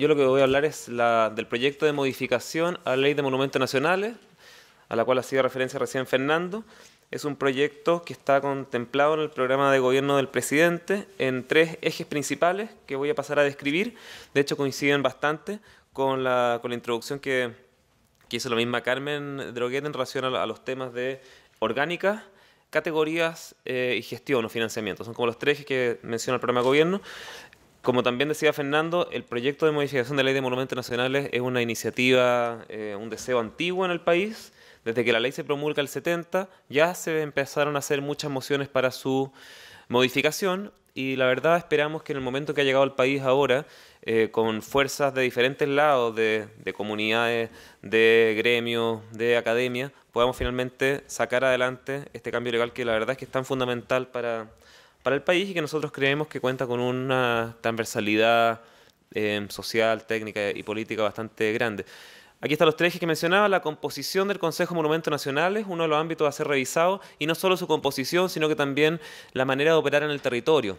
yo lo que voy a hablar es del proyecto de modificación a la Ley de Monumentos Nacionales, a la cual hacía referencia recién Fernando. Es un proyecto que está contemplado en el programa de gobierno del presidente en tres ejes principales que voy a pasar a describir. De hecho, coinciden bastante con la, con la introducción que, hizo la misma Carmen Droguet en relación a, los temas de orgánica, categorías eh, y gestión o financiamiento. Son como los tres que menciona el programa de gobierno. Como también decía Fernando, el proyecto de modificación de la Ley de Monumentos Nacionales es una iniciativa, eh, un deseo antiguo en el país. Desde que la ley se promulga el 70, ya se empezaron a hacer muchas mociones para su modificación y la verdad esperamos que en el momento que ha llegado al país ahora, eh, con fuerzas de diferentes lados, de, de comunidades, de gremios, de academia, podamos finalmente sacar adelante este cambio legal que la verdad es que es tan fundamental para para el país y que nosotros creemos que cuenta con una transversalidad eh, social, técnica y política bastante grande. Aquí están los tres ejes que mencionaba, la composición del Consejo de Monumentos Nacionales, uno de los ámbitos a ser revisado, y no solo su composición, sino que también la manera de operar en el territorio.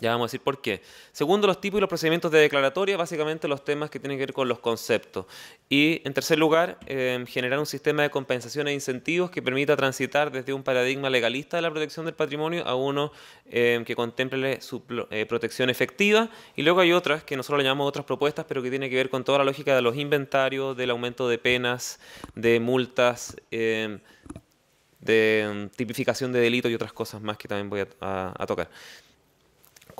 Ya vamos a decir por qué. Segundo, los tipos y los procedimientos de declaratoria, básicamente los temas que tienen que ver con los conceptos. Y en tercer lugar, em, generar un sistema de compensación e incentivos que permita transitar desde un paradigma legalista de la protección del patrimonio a uno em, que contemple su eh, protección efectiva. Y luego hay otras que nosotros le llamamos otras propuestas, pero que tienen que ver con toda la lógica de los inventarios, del aumento de penas, de multas em, de tipificación de delitos y otras cosas más que también voy a tocar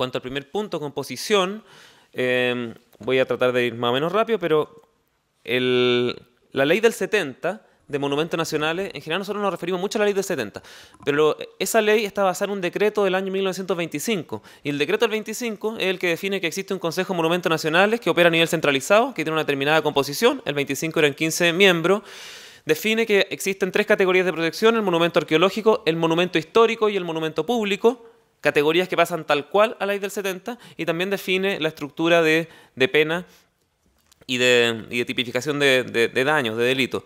cuanto al primer punto, composición, em, voy a tratar de ir más o menos rápido, pero la ley del 70 de monumentos nacionales, en general nosotros nos referimos mucho a la ley del 70, pero esa ley está basada en un decreto del año 1925, y el decreto del 25 es el que define que existe un Consejo de Monumentos Nacionales que opera a nivel centralizado, que tiene una determinada composición, el 25 eran 15 miembros, define que existen tres categorías de protección, el monumento arqueológico, el monumento histórico y el monumento público, categorías que pasan tal cual a la ley del 70 y también define la estructura de, pena y de, tipificación de, de, daños, de delitos.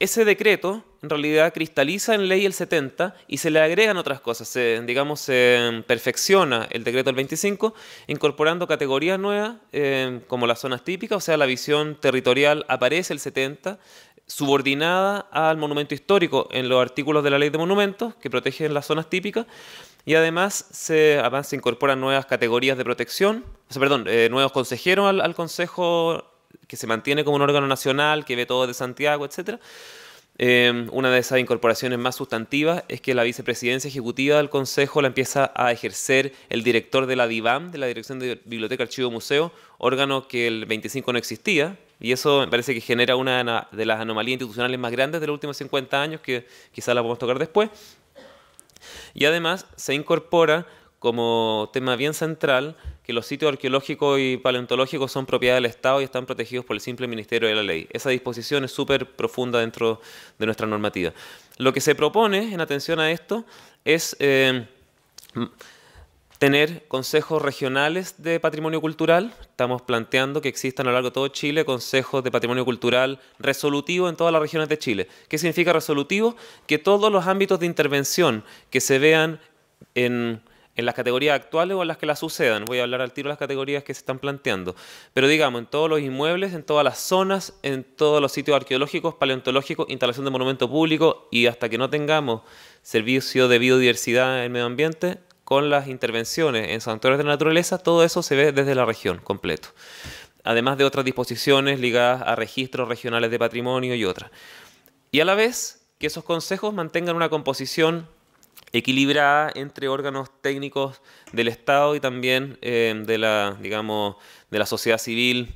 Ese decreto, en realidad, cristaliza en ley el 70 y se le agregan otras cosas. digamos, se perfecciona el decreto del 25, incorporando categorías nuevas, eh, como las zonas típicas, o sea, la visión territorial aparece el 70, subordinada al monumento histórico en los artículos de la ley de monumentos que protegen las zonas típicas y además se, se incorporan nuevas categorías de protección, perdón, eh, nuevos consejeros al, Consejo que se mantiene como un órgano nacional que ve todo de Santiago, etc. Eh, una de esas incorporaciones más sustantivas es que la vicepresidencia ejecutiva del Consejo la empieza a ejercer el director de la DIVAM, de la Dirección de Biblioteca, Archivo, Museo, órgano que el 25 no existía, y eso me parece que genera una de las anomalías institucionales más grandes de los últimos 50 años, que quizás la podemos tocar después. Y además se incorpora como tema bien central que los sitios arqueológicos y paleontológicos son propiedad del Estado y están protegidos por el simple Ministerio de la Ley. Esa disposición es súper profunda dentro de nuestra normativa. Lo que se propone en atención a esto es... Eh, tener consejos regionales de patrimonio cultural. Estamos planteando que existan a lo largo de todo Chile consejos de patrimonio cultural resolutivos en todas las regiones de Chile. ¿Qué significa resolutivo? Que todos los ámbitos de intervención que se vean en, las categorías actuales o en las que las sucedan. Voy a hablar al tiro de las categorías que se están planteando. Pero digamos, en todos los inmuebles, en todas las zonas, en todos los sitios arqueológicos, paleontológicos, instalación de monumento público y hasta que no tengamos servicio de biodiversidad en el medio ambiente, con las intervenciones en santuarios de naturaleza, todo eso se ve desde la región completo. Además de otras disposiciones ligadas a registros regionales de patrimonio y otras. Y a la vez que esos consejos mantengan una composición equilibrada entre órganos técnicos del Estado y también eh, de, la, digamos, de la sociedad civil,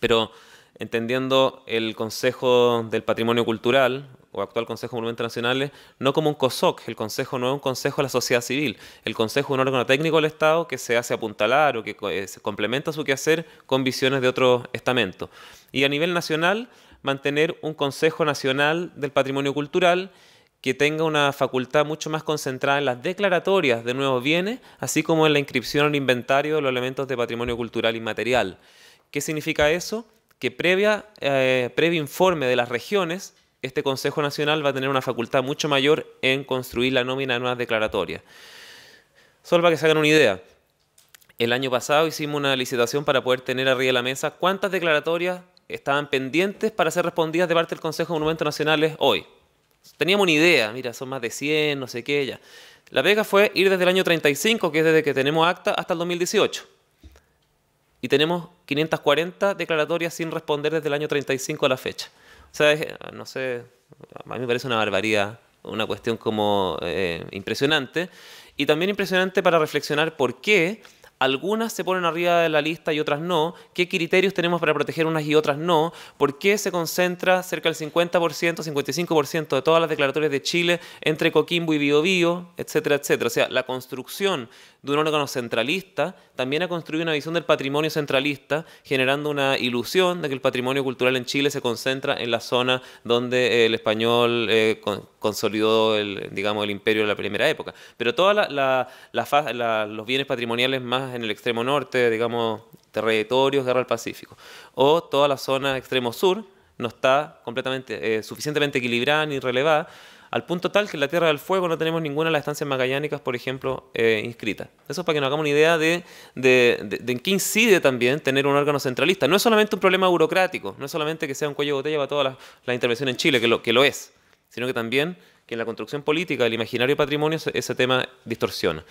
pero entendiendo el Consejo del Patrimonio Cultural, o actual Consejo de Monumentos Nacionales, no como un COSOC. El Consejo no es un Consejo de la sociedad civil. El Consejo es un órgano técnico del Estado que se hace apuntalar o que eh, complementa su quehacer con visiones de otro estamento. Y a nivel nacional, mantener un Consejo Nacional del Patrimonio Cultural que tenga una facultad mucho más concentrada en las declaratorias de nuevos bienes, así como en la inscripción el inventario de los elementos de patrimonio cultural inmaterial. ¿Qué significa eso? Que previa, eh, previo informe de las regiones este Consejo Nacional va a tener una facultad mucho mayor en construir la nómina de nuevas declaratorias. Solo para que se hagan una idea, el año pasado hicimos una licitación para poder tener arriba de la mesa cuántas declaratorias estaban pendientes para ser respondidas de parte del Consejo de Monumentos Nacionales hoy. Teníamos una idea, mira, son más de 100, no sé qué, ya. La pega fue ir desde el año 35, que es desde que tenemos acta, hasta el 2018. Y tenemos 540 declaratorias sin responder desde el año 35 a la fecha. ¿Sabes? Ah, no sé, a mí me parece una barbaridad, una cuestión como eh, impresionante. Y también impresionante para reflexionar por qué algunas se ponen arriba de la lista y otras no, qué criterios tenemos para proteger unas y otras no, por qué se concentra cerca del 50%, 55% de todas las declaratorias de Chile entre Coquimbo y Biobío, etcétera, etcétera. O sea, la construcción de un órgano centralista, también ha construido una visión del patrimonio centralista, generando una ilusión de que el patrimonio cultural en Chile se concentra en la zona donde eh, el español eh, consolidó el, digamos, el imperio de la primera época. Pero todos la, los bienes patrimoniales más en el extremo norte, digamos, territorios, guerra del Pacífico, o toda la zona extremo sur, no está completamente, eh, suficientemente equilibrada ni relevada al punto tal que en la Tierra del Fuego no tenemos ninguna de las estancias magallánicas, por ejemplo, eh, inscritas. Eso es para que nos hagamos una idea de, en qué incide también tener un órgano centralista. No es solamente un problema burocrático, no es solamente que sea un cuello de botella para todas las, intervenciones en Chile, que lo, que lo es, sino que también que en la construcción política del imaginario patrimonio ese tema distorsiona.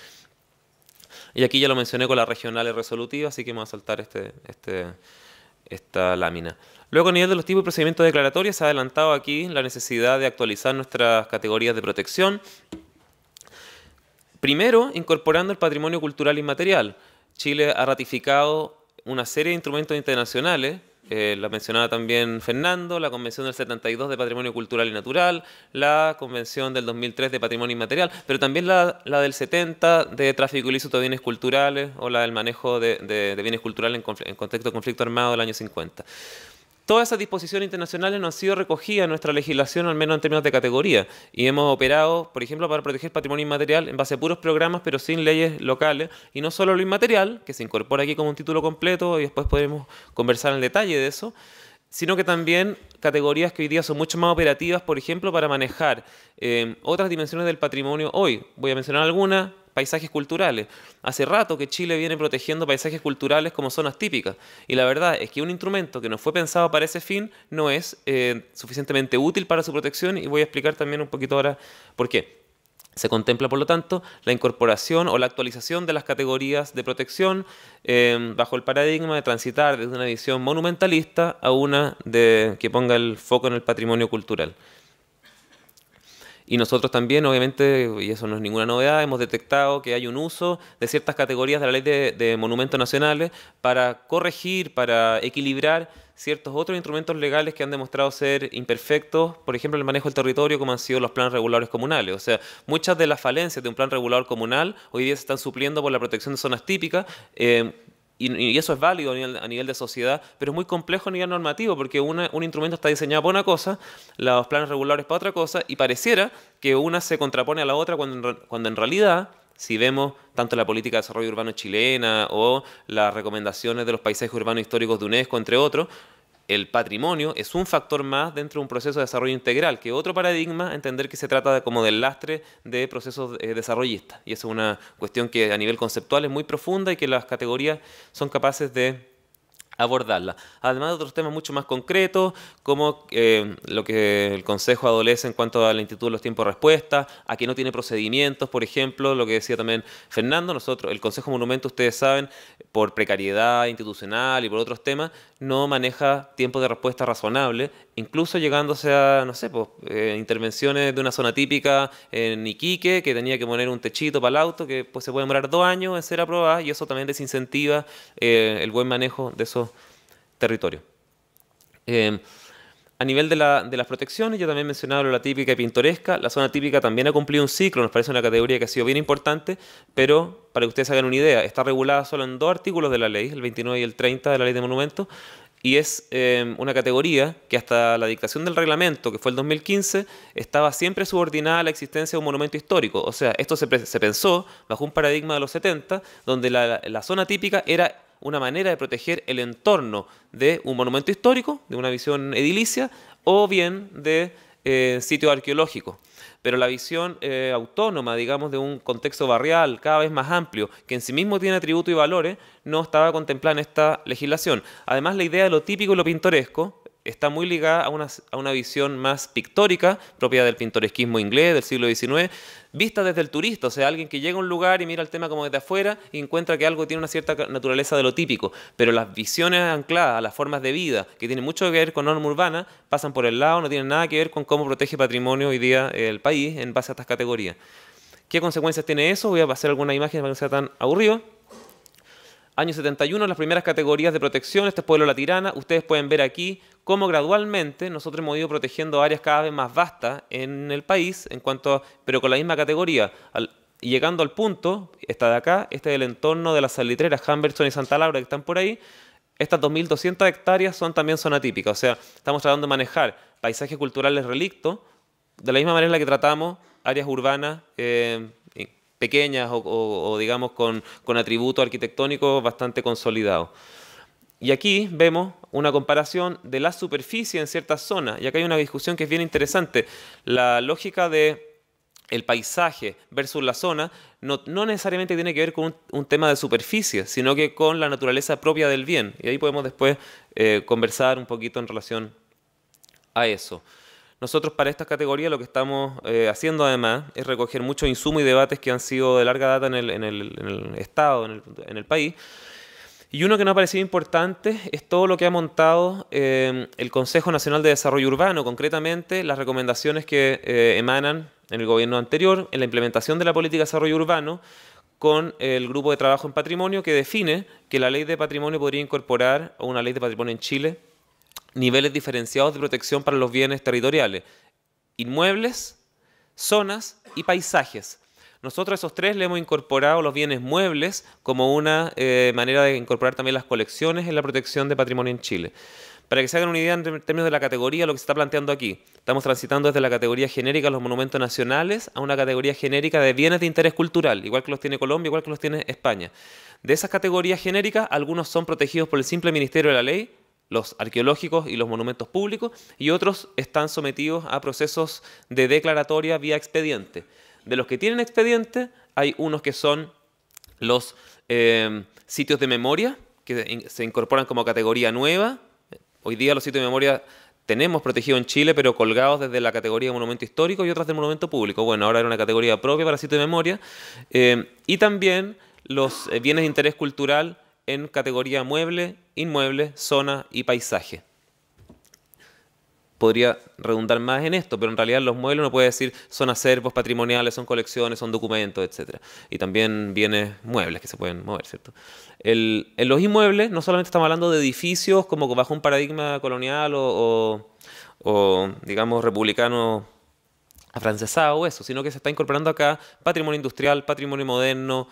Y aquí ya lo mencioné con las regionales resolutivas, así que vamos a saltar este, este, esta lámina. Luego, a nivel de los tipos de procedimientos declaratorios, se ha adelantado aquí la necesidad de actualizar nuestras categorías de protección. Primero, incorporando el patrimonio cultural inmaterial. Chile ha ratificado una serie de instrumentos internacionales eh, la mencionaba también Fernando, la Convención del 72 de Patrimonio Cultural y Natural, la Convención del 2003 de Patrimonio Inmaterial, pero también la, la del 70 de Tráfico ilícito de Bienes Culturales o la del manejo de, de, bienes culturales en, en contexto de conflicto armado del año 50. Todas esas disposiciones internacionales no han sido recogidas en nuestra legislación, al menos en términos de categoría, y hemos operado, por ejemplo, para proteger patrimonio inmaterial en base a puros programas, pero sin leyes locales, y no solo lo inmaterial, que se incorpora aquí como un título completo, y después podemos conversar en detalle de eso, sino que también categorías que hoy día son mucho más operativas, por ejemplo, para manejar eh, otras dimensiones del patrimonio hoy. Voy a mencionar algunas, paisajes culturales. Hace rato que Chile viene protegiendo paisajes culturales como zonas típicas y la verdad es que un instrumento que no fue pensado para ese fin no es eh, suficientemente útil para su protección y voy a explicar también un poquito ahora por qué. Se contempla, por lo tanto, la incorporación o la actualización de las categorías de protección eh, bajo el paradigma de transitar desde una visión monumentalista a una de, que ponga el foco en el patrimonio cultural. Y nosotros también, obviamente, y eso no es ninguna novedad, hemos detectado que hay un uso de ciertas categorías de la ley de, monumentos nacionales para corregir, para equilibrar ciertos otros instrumentos legales que han demostrado ser imperfectos, por ejemplo, el manejo del territorio, como han sido los planes reguladores comunales. O sea, muchas de las falencias de un plan regulador comunal hoy día se están supliendo por la protección de zonas típicas. Eh, y, eso es válido a nivel, de sociedad, pero es muy complejo a nivel normativo, porque un instrumento está diseñado para una cosa, los planes regulares para otra cosa, y pareciera que una se contrapone a la otra cuando, cuando en realidad si vemos tanto la política de desarrollo urbano chilena o las recomendaciones de los paisajes urbanos históricos de UNESCO, entre otros, el patrimonio es un factor más dentro de un proceso de desarrollo integral, que otro paradigma entender que se trata como del lastre de procesos eh, desarrollistas. Y esa es una cuestión que a nivel conceptual es muy profunda y que las categorías son capaces de abordarla. Además de otros temas mucho más concretos, como eh, lo que el Consejo adolece en cuanto a la lentitud de los Tiempos de Respuesta, a que no tiene procedimientos, por ejemplo, lo que decía también Fernando, nosotros, el Consejo Monumento, ustedes saben, por precariedad institucional y por otros temas, no maneja tiempo de respuesta razonable, incluso llegándose a, no sé, pues, eh, intervenciones de una zona típica en Iquique, que tenía que poner un techito para el auto, que pues, se puede demorar dos años en ser aprobada, y eso también desincentiva eh, el buen manejo de esos territorios. Eh, a nivel de, las protecciones, yo también mencionaba la típica y pintoresca. La zona típica también ha cumplido un ciclo, nos parece una categoría que ha sido bien importante, pero para que ustedes hagan una idea, está regulada solo en dos artículos de la ley, el 29 y el 30 de la ley de monumentos, y es eh, una categoría que hasta la dictación del reglamento, que fue el 2015, estaba siempre subordinada a la existencia de un monumento histórico. O sea, esto se, pensó bajo un paradigma de los 70, donde la, la zona típica era una manera de proteger el entorno de un monumento histórico, de una visión edilicia, o bien de eh, sitio arqueológico. Pero la visión eh, autónoma, digamos, de un contexto barrial cada vez más amplio, que en sí mismo tiene atributos y valores, no estaba contemplada en esta legislación. Además, la idea de lo típico y lo pintoresco, está muy ligada a una, visión más pictórica, propia del pintoresquismo inglés del siglo XIX, vista desde el turista, o sea, alguien que llega a un lugar y mira el tema como desde afuera y encuentra que algo tiene una cierta naturaleza de lo típico, pero las visiones ancladas a las formas de vida, que tienen mucho que ver con norma urbana, pasan por el lado, no tienen nada que ver con cómo protege patrimonio hoy día el país en base a estas categorías. ¿Qué consecuencias tiene eso? Voy a pasar algunas imágenes para que no sea tan aburrido. Año 71, las primeras categorías de protección, este es Pueblo La Tirana, ustedes pueden ver aquí cómo gradualmente nosotros hemos ido protegiendo áreas cada vez más vastas en el país, en cuanto pero con la misma categoría. y llegando al punto, esta de acá, este es el entorno de las salitreras, hamberson y Santa Laura, que están por ahí, estas 2.200 hectáreas son también zona típica, o sea, estamos tratando de manejar paisajes culturales relictos, de la misma manera en la que tratamos áreas urbanas. Eh, pequeñas o, digamos con, con atributos arquitectónicos bastante consolidados. Y aquí vemos una comparación de la superficie en ciertas zonas. Y acá hay una discusión que es bien interesante. La lógica de el paisaje versus la zona no, necesariamente tiene que ver con un, tema de superficie, sino que con la naturaleza propia del bien. Y ahí podemos después eh, conversar un poquito en relación a eso. Nosotros para esta categoría lo que estamos eh, haciendo además es recoger muchos insumos y debates que han sido de larga data en el, Estado, en el, país. Y uno que nos ha parecido importante es todo lo que ha montado eh, el Consejo Nacional de Desarrollo Urbano, concretamente las recomendaciones que eh, emanan en el gobierno anterior, en la implementación de la política de desarrollo urbano, con el grupo de trabajo en patrimonio que define que la ley de patrimonio podría incorporar, una ley de patrimonio en Chile, niveles diferenciados de protección para los bienes territoriales, inmuebles, zonas y paisajes. Nosotros esos tres le hemos incorporado los bienes muebles como una eh, manera de incorporar también las colecciones en la protección de patrimonio en Chile. Para que se hagan una idea en términos de la categoría, lo que se está planteando aquí, estamos transitando desde la categoría genérica de los monumentos nacionales a una categoría genérica de bienes de interés cultural, igual que los tiene Colombia, igual que los tiene España. De esas categorías genéricas, algunos son protegidos por el simple Ministerio de la Ley, los arqueológicos y los monumentos públicos, y otros están sometidos a procesos de declaratoria vía expediente. De los que tienen expediente, hay unos que son los eh, sitios de memoria, que se incorporan como categoría nueva. Hoy día los sitios de memoria tenemos protegidos en Chile, pero colgados desde la categoría de monumento histórico y otras del monumento público. Bueno, ahora era una categoría propia para sitios de memoria. Eh, y también los eh, bienes de interés cultural en categoría mueble, inmueble, zona y paisaje. Podría redundar más en esto, pero en realidad los muebles uno puede decir son acervos patrimoniales, son colecciones, son documentos, etc. Y también bienes muebles que se pueden mover, ¿cierto? El, en los inmuebles no solamente estamos hablando de edificios como bajo un paradigma colonial o, o digamos, republicano afrancesado o eso, sino que se está incorporando acá patrimonio industrial, patrimonio moderno,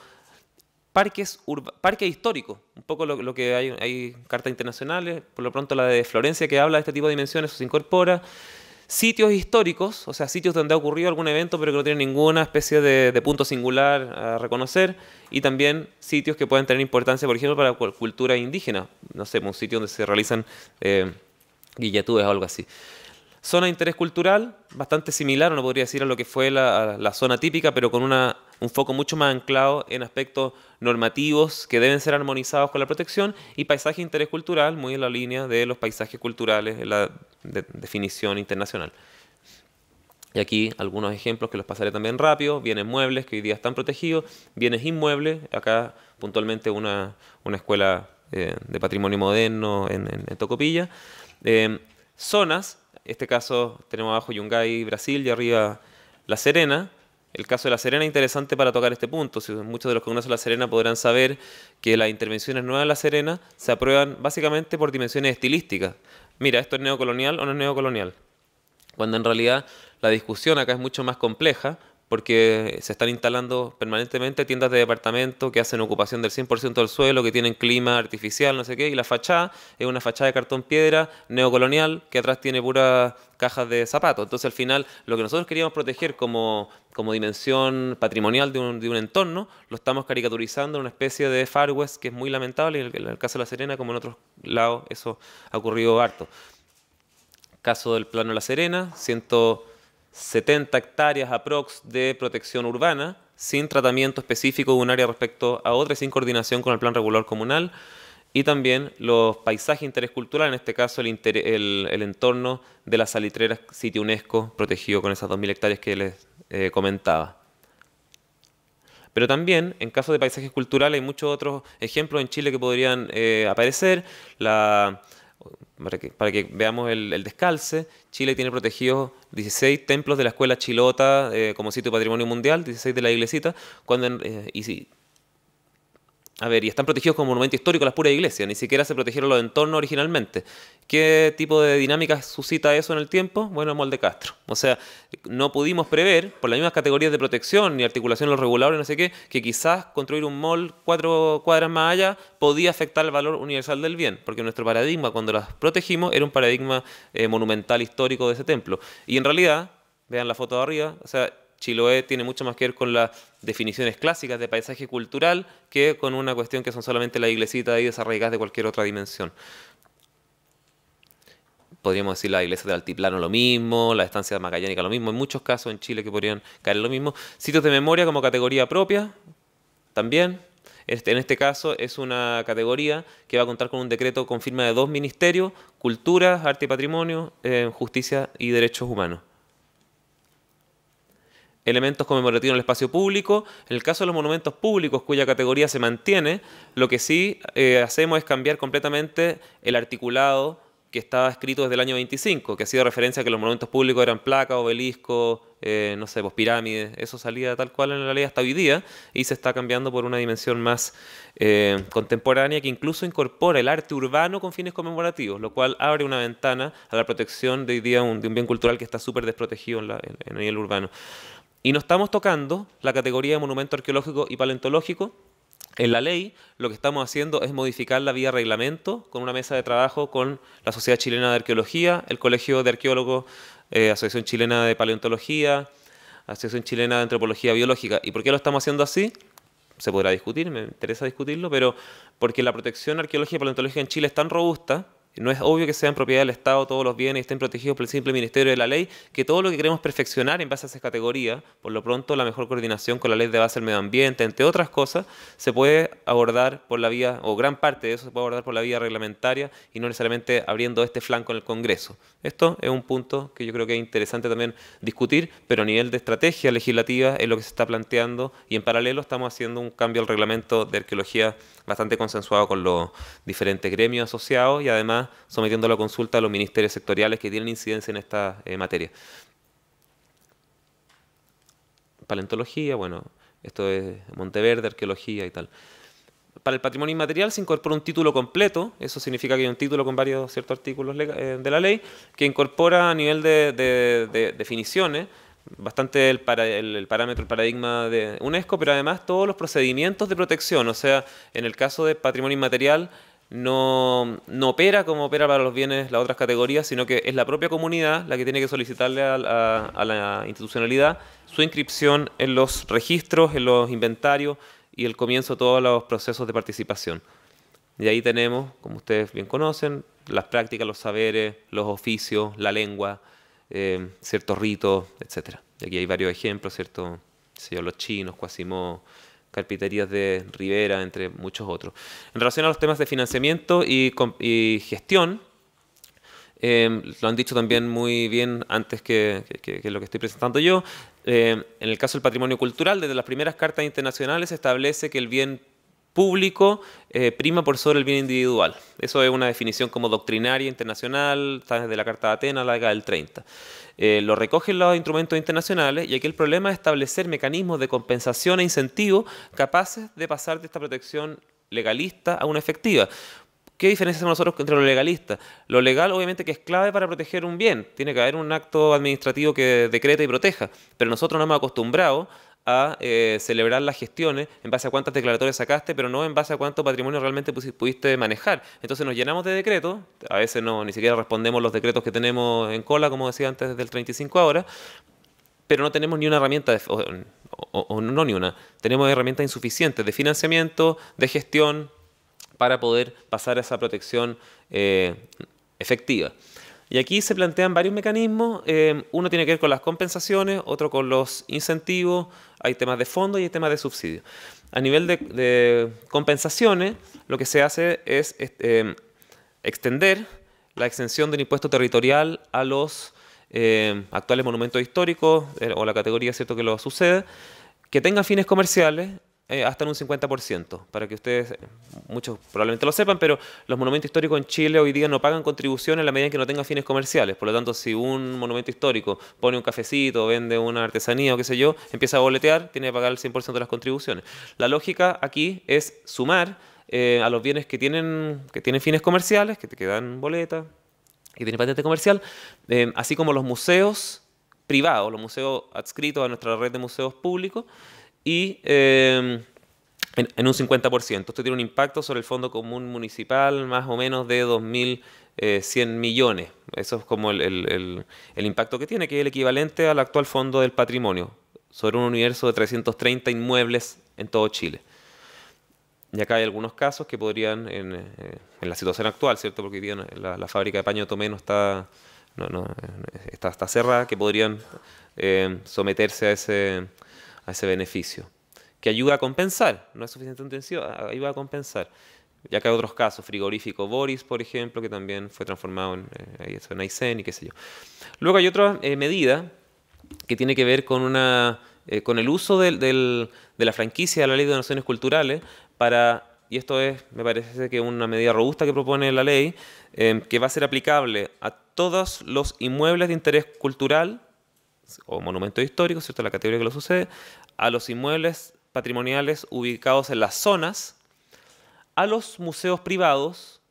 parques parque históricos. Un poco lo, que hay, hay, cartas internacionales, por lo pronto la de Florencia que habla de este tipo de dimensiones, se incorpora. Sitios históricos, o sea, sitios donde ha ocurrido algún evento pero que no tienen ninguna especie de, punto singular a reconocer. Y también sitios que pueden tener importancia, por ejemplo, para cultura indígena. No sé, un sitio donde se realizan eh, o algo así. Zona de interés cultural, bastante similar, no podría decir a lo que fue la zona típica, pero con una un foco mucho más anclado en aspectos normativos que deben ser armonizados con la protección y paisaje de interés cultural, muy en la línea de los paisajes culturales en la definición internacional. Y aquí algunos ejemplos que los pasaré también rápido, bienes muebles que hoy día están protegidos, bienes inmuebles, acá puntualmente una, escuela eh, de patrimonio moderno en, Tocopilla, Zonas, eh, zonas, este caso tenemos abajo Yungay, Brasil y arriba La Serena, el caso de La Serena es interesante para tocar este punto. Si muchos de los que conocen La Serena podrán saber que las intervenciones nuevas de La Serena se aprueban básicamente por dimensiones estilísticas. Mira, ¿esto es neocolonial o no es neocolonial? Cuando en realidad la discusión acá es mucho más compleja porque se están instalando permanentemente tiendas de departamento que hacen ocupación del 100% del suelo, que tienen clima artificial, no sé qué, y la fachada es una fachada de cartón piedra neocolonial que atrás tiene puras cajas de zapatos. Entonces al final lo que nosotros queríamos proteger como, como dimensión patrimonial de un, entorno, lo estamos caricaturizando en una especie de Far West que es muy lamentable, y en el caso de La Serena, como en otros lados, eso ha ocurrido harto. Caso del plano de La Serena, siento 70 hectáreas aprox de protección urbana, sin tratamiento específico de un área respecto a otra y sin coordinación con el plan regular comunal, y también los paisajes cultural, en este caso el, entorno de la salitrera sitio UNESCO, protegido con esas 2.000 hectáreas que les eh, comentaba. Pero también, en caso de paisajes culturales, hay muchos otros ejemplos en Chile que podrían eh, aparecer. La para que, para que veamos el, descalce, Chile tiene protegidos 16 templos de la escuela chilota eh, como sitio de patrimonio mundial, 16 de la iglesita, cuando eh, y si a ver, y están protegidos como monumento histórico las puras iglesias, ni siquiera se protegieron los entorno originalmente. ¿Qué tipo de dinámica suscita eso en el tiempo? Bueno, el Molde Castro. O sea, no pudimos prever, por las mismas categorías de protección ni articulación de los reguladores, no sé qué, que quizás construir un mall cuatro cuadras más allá podía afectar el valor universal del bien, porque nuestro paradigma cuando las protegimos era un paradigma eh, monumental histórico de ese templo. Y en realidad, vean la foto de arriba, o sea, Chiloé tiene mucho más que ver con las definiciones clásicas de paisaje cultural que con una cuestión que son solamente la iglesita ahí desarraigadas de cualquier otra dimensión. Podríamos decir la iglesia del altiplano lo mismo, la estancia magallánica lo mismo, en muchos casos en Chile que podrían caer lo mismo. Sitios de memoria como categoría propia, también, este, en este caso es una categoría que va a contar con un decreto con firma de dos ministerios, Cultura, Arte y Patrimonio, eh, Justicia y Derechos Humanos elementos conmemorativos en el espacio público. En el caso de los monumentos públicos, cuya categoría se mantiene, lo que sí eh, hacemos es cambiar completamente el articulado que estaba escrito desde el año 25, que ha sido referencia a que los monumentos públicos eran placa obelisco, eh, no sé, pues pirámides, eso salía tal cual en la ley hasta hoy día y se está cambiando por una dimensión más eh, contemporánea que incluso incorpora el arte urbano con fines conmemorativos, lo cual abre una ventana a la protección de un, de un bien cultural que está súper desprotegido en, la, en el urbano. Y no estamos tocando la categoría de monumento arqueológico y paleontológico. En la ley lo que estamos haciendo es modificar la vía reglamento con una mesa de trabajo con la Sociedad Chilena de Arqueología, el Colegio de Arqueólogos, eh, Asociación Chilena de Paleontología, Asociación Chilena de Antropología Biológica. ¿Y por qué lo estamos haciendo así? Se podrá discutir, me interesa discutirlo, pero porque la protección arqueológica y paleontológica en Chile es tan robusta no es obvio que sean propiedad del Estado todos los bienes y estén protegidos por el simple Ministerio de la Ley, que todo lo que queremos perfeccionar en base a esas categoría por lo pronto la mejor coordinación con la ley de base del medio ambiente, entre otras cosas, se puede abordar por la vía, o gran parte de eso se puede abordar por la vía reglamentaria y no necesariamente abriendo este flanco en el Congreso. Esto es un punto que yo creo que es interesante también discutir, pero a nivel de estrategia legislativa es lo que se está planteando y en paralelo estamos haciendo un cambio al reglamento de arqueología bastante consensuado con los diferentes gremios asociados y además sometiendo la consulta a los ministerios sectoriales que tienen incidencia en esta eh, materia. Paleontología, bueno, esto es Monteverde, arqueología y tal. Para el patrimonio inmaterial se incorpora un título completo, eso significa que hay un título con varios ciertos artículos eh, de la ley, que incorpora a nivel de, definiciones bastante el, el, parámetro, el paradigma de UNESCO, pero además todos los procedimientos de protección, o sea, en el caso de patrimonio inmaterial, no, opera como opera para los bienes las otras categorías, sino que es la propia comunidad la que tiene que solicitarle a, la institucionalidad su inscripción en los registros, en los inventarios y el comienzo de todos los procesos de participación. Y ahí tenemos, como ustedes bien conocen, las prácticas, los saberes, los oficios, la lengua, eh, ciertos ritos, etc. Y aquí hay varios ejemplos, ¿cierto? Los chinos, Quasimodo, Carpinterías de Rivera, entre muchos otros. En relación a los temas de financiamiento y, gestión, em, lo han dicho también muy bien antes que, lo que estoy presentando yo. Em, en el caso del patrimonio cultural, desde las primeras cartas internacionales se establece que el bien público eh, prima por sobre el bien individual. Eso es una definición como doctrinaria internacional, está desde la Carta de Atenas, la década del 30. Eh, lo recogen los instrumentos internacionales y aquí el problema es establecer mecanismos de compensación e incentivo capaces de pasar de esta protección legalista a una efectiva. ¿Qué diferencia tenemos nosotros entre lo legalista? Lo legal obviamente que es clave para proteger un bien, tiene que haber un acto administrativo que decreta y proteja, pero nosotros no hemos acostumbrado a eh, celebrar las gestiones en base a cuántas declaratorias sacaste, pero no en base a cuánto patrimonio realmente pudiste manejar. Entonces nos llenamos de decretos, a veces no, ni siquiera respondemos los decretos que tenemos en cola, como decía antes, desde el 35 ahora, pero no tenemos ni una herramienta, o, no ni una, tenemos herramientas insuficientes de financiamiento, de gestión, para poder pasar a esa protección eh, efectiva. Y aquí se plantean varios mecanismos. Eh, uno tiene que ver con las compensaciones, otro con los incentivos, hay temas de fondo y hay temas de subsidio. A nivel de, compensaciones, lo que se hace es em, extender la exención del impuesto territorial a los em, actuales monumentos históricos, eh, o la categoría, ¿cierto?, que lo sucede, que tengan fines comerciales eh, hasta en un 50%. Para que ustedes, eh, muchos probablemente lo sepan, pero los monumentos históricos en Chile hoy día no pagan contribuciones a la medida que no tengan fines comerciales. Por lo tanto, si un monumento histórico pone un cafecito, vende una artesanía o qué sé yo, empieza a boletear, tiene que pagar el 100% de las contribuciones. La lógica aquí es sumar eh, a los bienes que tienen, que tienen fines comerciales, que te quedan boleta, que tienen patente comercial, así como los museos privados, los museos adscritos a nuestra red de museos públicos, y eh, en, en, un 50%. Esto tiene un impacto sobre el Fondo Común Municipal más o menos de 2.100 eh, millones. Eso es como el, impacto que tiene, que es el equivalente al actual Fondo del Patrimonio, sobre un universo de 330 inmuebles en todo Chile. Y acá hay algunos casos que podrían, en, eh, la situación actual, ¿cierto? Porque la, la fábrica de paño de Tomé está, no, eh, está, cerrada, que podrían someterse a ese, ese beneficio, que ayuda a compensar, no es suficiente intención, ayuda a compensar. Ya que hay otros casos, frigorífico Boris, por ejemplo, que también fue transformado en, eh, y qué sé yo. Luego hay otra eh, medida que tiene que ver con, una, eh, con el uso de la franquicia de la Ley de Donaciones Culturales para y esto es, me parece que es una medida robusta que propone la ley, em, que va a ser aplicable a todos los inmuebles de interés cultural o monumento histórico, ¿cierto? La categoría que lo sucede, a los inmuebles patrimoniales ubicados en las zonas, a los museos privados,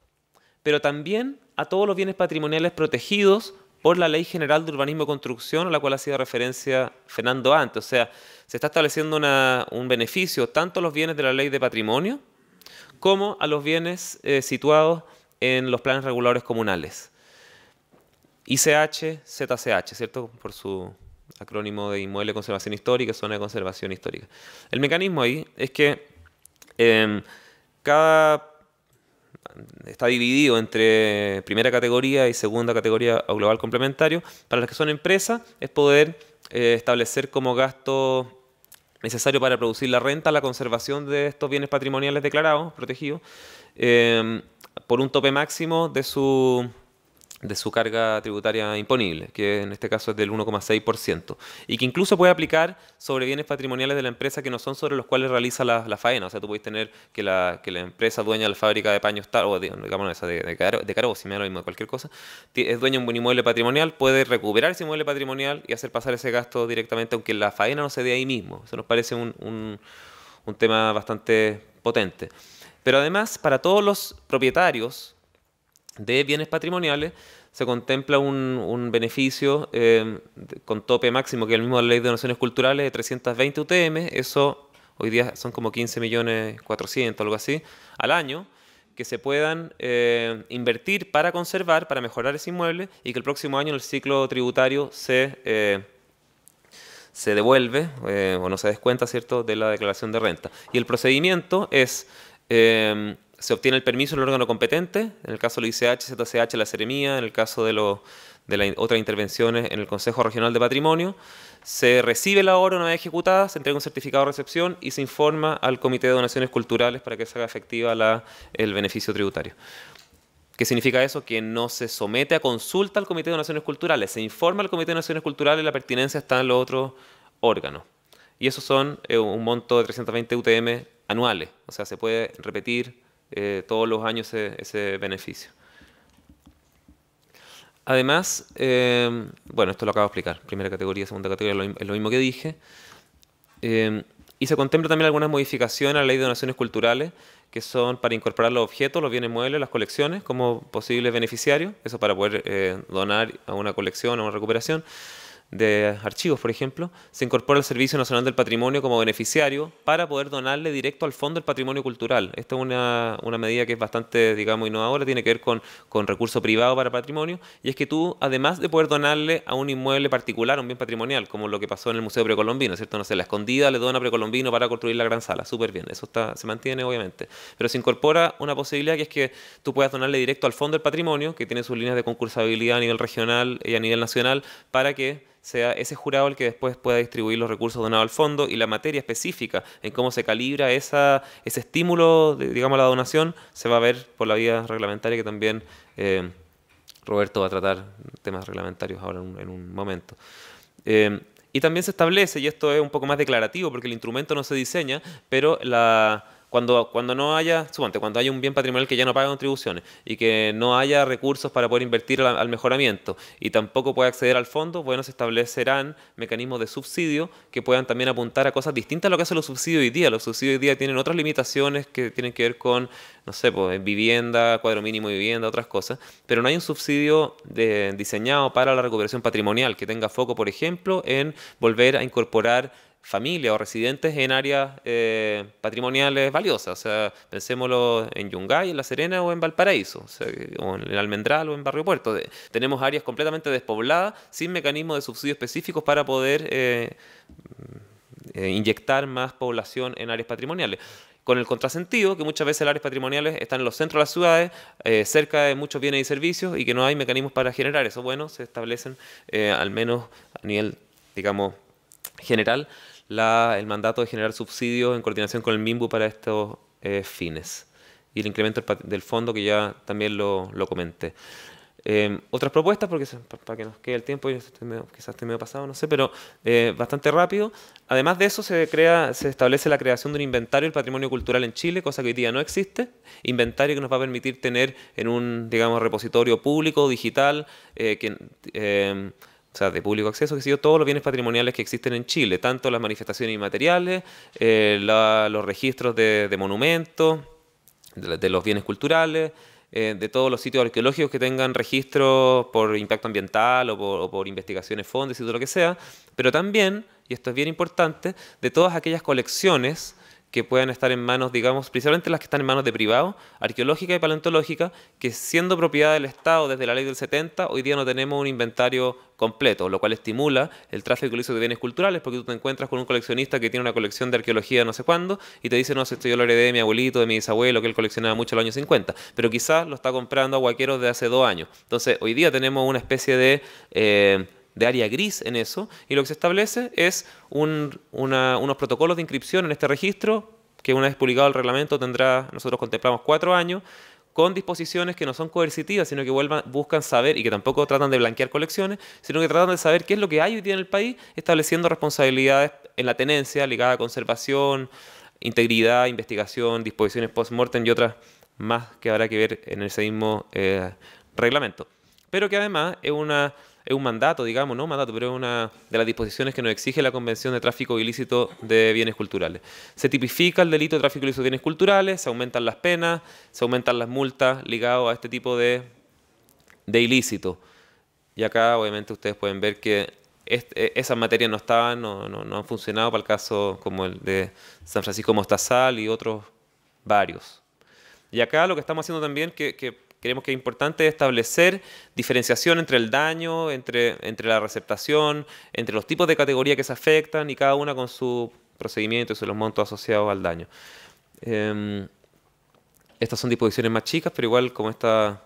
pero también a todos los bienes patrimoniales protegidos por la Ley General de Urbanismo y Construcción, a la cual ha sido referencia Fernando antes. O sea, se está estableciendo un beneficio tanto a los bienes de la Ley de Patrimonio como a los bienes eh, situados en los planes reguladores comunales. ICH, ZCH, ¿cierto? Por su acrónimo de inmueble de conservación histórica, zona de conservación histórica. El mecanismo ahí es que em, cada está dividido entre primera categoría y segunda categoría o global complementario. Para las que son empresas es poder eh, establecer como gasto necesario para producir la renta la conservación de estos bienes patrimoniales declarados, protegidos, em, por un tope máximo de su de su carga tributaria imponible, que en este caso es del 1,6%, y que incluso puede aplicar sobre bienes patrimoniales de la empresa que no son sobre los cuales realiza la, faena. O sea, tú puedes tener que la, que la empresa dueña de la fábrica de paños tal, o digamos esa de, de, caro, de si me da lo mismo, de cualquier cosa, es dueña de un inmueble patrimonial, puede recuperar ese inmueble patrimonial y hacer pasar ese gasto directamente, aunque la faena no se dé ahí mismo. Eso nos parece un, un, un tema bastante potente. Pero además, para todos los propietarios, de bienes patrimoniales se contempla un, beneficio eh, con tope máximo, que es el mismo la ley de donaciones culturales, de 320 UTM, eso hoy día son como 15 millones 400, algo así, al año, que se puedan eh, invertir para conservar, para mejorar ese inmueble y que el próximo año en el ciclo tributario se, eh, se devuelve o no se descuenta, ¿cierto?, de la declaración de renta. Y el procedimiento es se obtiene el permiso del órgano competente, en el caso del ICH, ZCH, la Seremía, en el caso de, las otras intervenciones en el Consejo Regional de Patrimonio, se recibe la obra una vez ejecutada, se entrega un certificado de recepción y se informa al Comité de Donaciones Culturales para que se haga efectiva el beneficio tributario. ¿Qué significa eso? Que no se somete a consulta al Comité de Donaciones Culturales, se informa al Comité de Donaciones Culturales y la pertinencia está en los otros órganos. Y esos son eh, un monto de 320 UTM anuales, o sea, se puede repetir eh, todos los años ese, beneficio. Además, em, bueno, esto lo acabo de explicar, primera categoría, segunda categoría, es lo mismo que dije. Em, y se contempla también algunas modificaciones a la ley de donaciones culturales, que son para incorporar los objetos, los bienes muebles, las colecciones como posibles beneficiarios, eso para poder eh, donar a una colección o una recuperación de archivos, por ejemplo, se incorpora el Servicio Nacional del Patrimonio como beneficiario para poder donarle directo al Fondo del Patrimonio Cultural. Esta es una, medida que es bastante, digamos, innovadora, tiene que ver con, con recurso privado para patrimonio, y es que tú, además de poder donarle a un inmueble particular, a un bien patrimonial, como lo que pasó en el Museo Precolombino, ¿cierto? No sé, la escondida le dona Precolombino para construir la gran sala, súper bien, eso está, se mantiene, obviamente. Pero se incorpora una posibilidad que es que tú puedas donarle directo al Fondo del Patrimonio, que tiene sus líneas de concursabilidad a nivel regional y a nivel nacional, para que sea ese jurado el que después pueda distribuir los recursos donados al fondo y la materia específica en cómo se calibra esa, ese estímulo, de, digamos, la donación, se va a ver por la vía reglamentaria que también eh, Roberto va a tratar temas reglamentarios ahora en un, momento. Eh, y también se establece, y esto es un poco más declarativo porque el instrumento no se diseña, pero la cuando, cuando no haya, suponte, cuando haya un bien patrimonial que ya no paga contribuciones y que no haya recursos para poder invertir al, mejoramiento y tampoco puede acceder al fondo, bueno, se establecerán mecanismos de subsidio que puedan también apuntar a cosas distintas a lo que hacen los subsidios hoy día. Los subsidios hoy día tienen otras limitaciones que tienen que ver con, no sé, pues, vivienda, cuadro mínimo de vivienda, otras cosas, pero no hay un subsidio diseñado para la recuperación patrimonial que tenga foco, por ejemplo, en volver a incorporar familias o residentes en áreas eh, patrimoniales valiosas. O sea, pensémoslo en Yungay, en La Serena o en Valparaíso, o, en Almendral o en Barrio Puerto. tenemos áreas completamente despobladas, sin mecanismos de subsidio específicos para poder eh, eh, inyectar más población en áreas patrimoniales con el contrasentido que muchas veces las áreas patrimoniales están en los centros de las ciudades, cerca de muchos bienes y servicios y que no hay mecanismos para generar eso. Bueno, se establecen al menos a nivel, digamos, general el mandato de generar subsidios en coordinación con el MIMBU para estos eh, fines. Y el incremento del, fondo que ya también lo, comenté. Em, otras propuestas, porque para que nos quede el tiempo, quizás esté medio pasado, no sé, pero eh, bastante rápido. Además de eso, se, crea, se establece la creación de un inventario del patrimonio cultural en Chile, cosa que hoy día no existe. Inventario que nos va a permitir tener en un, digamos, repositorio público, digital, eh, que em, o sea, de público acceso, que sido todos los bienes patrimoniales que existen en Chile, tanto las manifestaciones inmateriales, eh, los registros de, monumentos, de, los bienes culturales, eh, de todos los sitios arqueológicos que tengan registros por impacto ambiental o por, o por investigaciones fondos, y todo lo que sea, pero también, y esto es bien importante, de todas aquellas colecciones que puedan estar en manos, digamos, principalmente las que están en manos de privados, arqueológica y paleontológica, que siendo propiedad del Estado desde la ley del 70, hoy día no tenemos un inventario completo, lo cual estimula el tráfico ilícito de bienes culturales, porque tú te encuentras con un coleccionista que tiene una colección de arqueología no sé cuándo, y te dice, no, esto yo lo heredé de mi abuelito, de mi bisabuelo, que él coleccionaba mucho en los años 50, pero quizás lo está comprando a de hace dos años. Entonces, hoy día tenemos una especie de... Eh, de área gris en eso, y lo que se establece es unos protocolos de inscripción en este registro, que una vez publicado el reglamento tendrá, nosotros contemplamos cuatro años, con disposiciones que no son coercitivas, sino que buscan saber, y que tampoco tratan de blanquear colecciones, sino que tratan de saber qué es lo que hay hoy día en el país, estableciendo responsabilidades en la tenencia ligada a conservación, integridad, investigación, disposiciones post-mortem y otras más que habrá que ver en ese mismo eh, reglamento. Pero que además es una es un mandato, digamos, no mandato, pero es una de las disposiciones que nos exige la Convención de Tráfico Ilícito de Bienes Culturales. Se tipifica el delito de tráfico ilícito de bienes culturales, se aumentan las penas, se aumentan las multas ligadas a este tipo de, de ilícito. Y acá, obviamente, ustedes pueden ver que e-, esas materias no estaban, no, no, han funcionado para el caso como el de San Francisco Mostazal y otros varios. Y acá lo que estamos haciendo también, que, que Creemos que es importante establecer diferenciación entre el daño, entre, entre la receptación, entre los tipos de categoría que se afectan y cada una con su procedimiento y los montos asociados al daño. Em, estas son disposiciones más chicas, pero igual como esta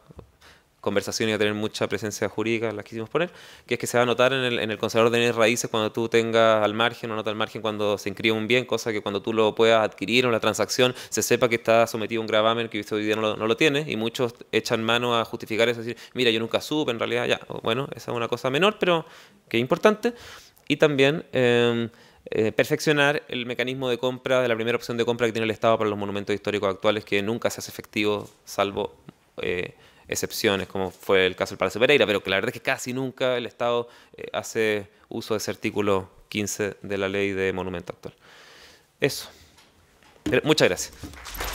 conversación y a tener mucha presencia jurídica, las quisimos poner, que es que se va a notar en el, en conservador de raíces cuando tú tengas al margen o nota al margen cuando se inscribe un bien, cosa que cuando tú lo puedas adquirir o la transacción se sepa que está sometido a un gravamen que hoy día no lo, tiene y muchos echan mano a justificar eso, decir, mira, yo nunca supe, en realidad ya, bueno, esa es una cosa menor, pero que es importante. Y también... Em, eh, perfeccionar el mecanismo de compra, de la primera opción de compra que tiene el Estado para los monumentos históricos actuales, que nunca se hace efectivo, salvo eh, excepciones, como fue el caso del Palacio Pereira, pero que la verdad es que casi nunca el Estado eh, hace uso de ese artículo 15 de la ley de monumento actual. Eso. Muchas gracias.